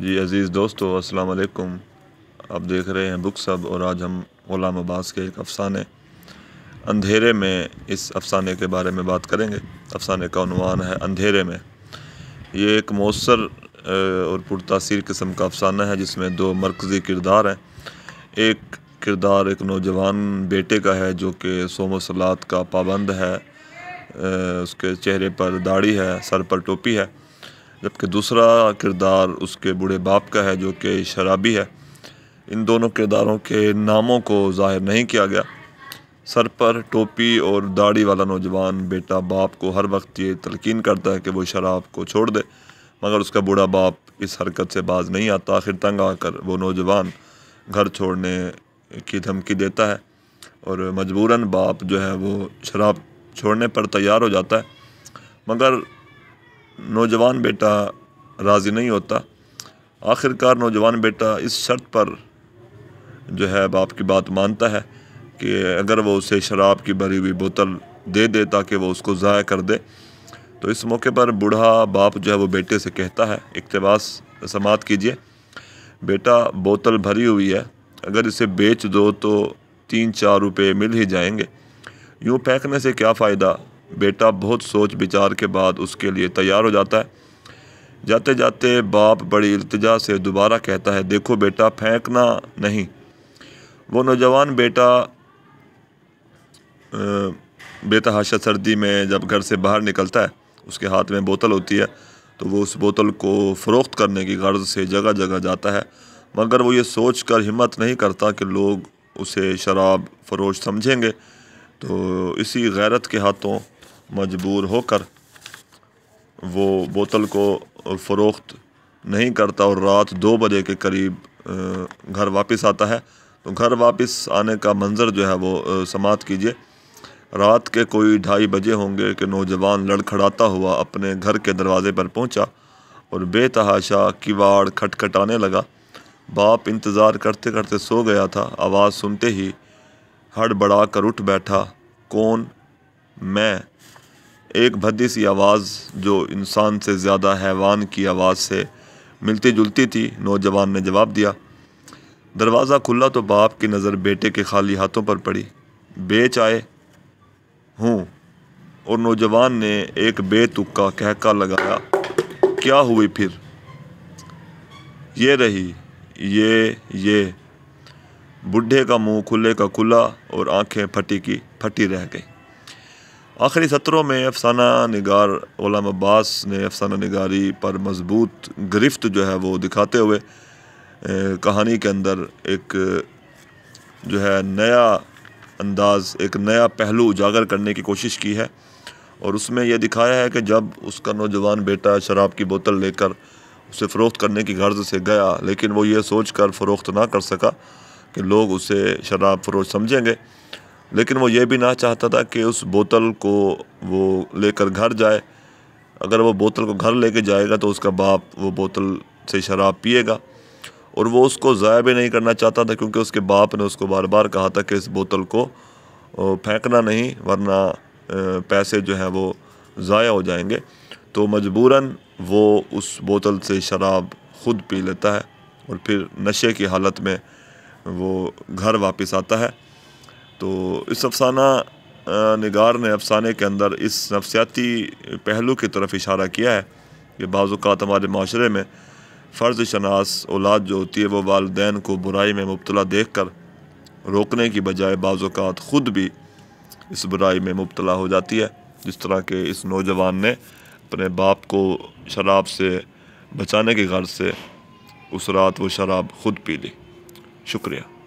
जी अज़ीज़ दोस्तों अस्सलाम वालेकुम आप देख रहे हैं बुक सब और आज हम गुलाम अब्बास के एक अफ़साने अंधेरे में इस अफ़साने के बारे में बात करेंगे अफ़साने का अनवान है अंधेरे में ये एक मौसर और पुरतासर किस्म का अफ़साना है जिसमें दो मरकज़ी किरदार हैं एक किरदार एक नौजवान बेटे का है जो कि सोम सलात का पाबंद है उसके चेहरे पर दाढ़ी है सर पर टोपी है जबकि दूसरा किरदार उसके बूढ़े बाप का है जो कि शराबी है इन दोनों किरदारों के नामों को ज़ाहिर नहीं किया गया सर पर टोपी और दाढ़ी वाला नौजवान बेटा बाप को हर वक्त ये तलकिन करता है कि वो शराब को छोड़ दे मगर उसका बूढ़ा बाप इस हरकत से बाज नहीं आता आखिर तंग आकर वो नौजवान घर छोड़ने की धमकी देता है और मजबूरन बाप जो है वो शराब छोड़ने पर तैयार हो जाता है मगर नौजवान बेटा राज़ी नहीं होता आखिरकार नौजवान बेटा इस शर्त पर जो है बाप की बात मानता है कि अगर वो उसे शराब की भरी हुई बोतल दे दे ताकि वो उसको ज़ाय कर दे तो इस मौके पर बूढ़ा बाप जो है वो बेटे से कहता है इकतबास समात कीजिए बेटा बोतल भरी हुई है अगर इसे बेच दो तो तीन चार रुपये मिल ही जाएंगे यूँ फेंकने से क्या फ़ायदा बेटा बहुत सोच विचार के बाद उसके लिए तैयार हो जाता है जाते जाते बाप बड़ी इल्तजा से दोबारा कहता है देखो बेटा फेंकना नहीं वो नौजवान बेटा बेटा हाशा सर्दी में जब घर से बाहर निकलता है उसके हाथ में बोतल होती है तो वो उस बोतल को फ़रोख्त करने की गर्ज से जगह जगह जाता है मगर वो ये सोच कर हिम्मत नहीं करता कि लोग उसे शराब फरोश समझेंगे तो इसी गैरत के हाथों मजबूर होकर वो बोतल को फ़रोख्त नहीं करता और रात दो बजे के करीब घर वापस आता है तो घर वापस आने का मंज़र जो है वो समाप्त कीजिए रात के कोई ढाई बजे होंगे कि नौजवान लड़खड़ाता हुआ अपने घर के दरवाज़े पर पहुंचा और बेतहाशा किवाड़ खटखटाने लगा बाप इंतज़ार करते करते सो गया था आवाज़ सुनते ही हड़बड़ा कर उठ बैठा कौन मैं एक भद्दी सी आवाज़ जो इंसान से ज़्यादा हैवान की आवाज़ से मिलती जुलती थी नौजवान ने जवाब दिया दरवाज़ा खुला तो बाप की नज़र बेटे के खाली हाथों पर पड़ी बेच आए हूँ और नौजवान ने एक बेतुक्का कहका लगाया क्या हुई फिर ये रही ये ये बुढ़े का मुंह खुले का खुला और आंखें फटी की फटी रह गई आखिरी सत्रों में अफसाना नगार ओलाम अब्बास ने अफसाना नगारी पर मजबूत गिरफ्त जो है वो दिखाते हुए कहानी के अंदर एक जो है नया अंदाज़ एक नया पहलू उजागर करने की कोशिश की है और उसमें यह दिखाया है कि जब उसका नौजवान बेटा शराब की बोतल लेकर उसे फ़रोख्त करने की गर्ज से गया लेकिन वो ये सोच कर फ़रोख्त ना कर सका कि लोग उसे शराब फरोश समझेंगे लेकिन वो ये भी ना चाहता था कि उस बोतल को वो लेकर घर जाए अगर वो बोतल को घर लेके जाएगा तो उसका बाप वो बोतल से शराब पिएगा और वो उसको ज़ाया भी नहीं करना चाहता था क्योंकि उसके बाप ने उसको बार बार कहा था कि इस बोतल को फेंकना नहीं वरना पैसे जो हैं वो ज़ाया हो जाएंगे तो मजबूरन वो उस बोतल से शराब ख़ुद पी लेता है और फिर नशे की हालत में वो घर वापस आता है तो इस अफसाना नगार ने अफसाने के अंदर इस नफसियाती पहलू की तरफ इशारा किया है कि बाज़ात हमारे माशरे में फ़र्ज शनास औलाद जो होती है वो वालदे को बुराई में मुबतला देख कर रोकने की बजाय बाज़ात ख़ुद भी इस बुराई में मुबतला हो जाती है जिस तरह के इस नौजवान ने अपने बाप को शराब से बचाने की गर्ज से उस रात वो शराब ख़ुद पी ली शुक्रिया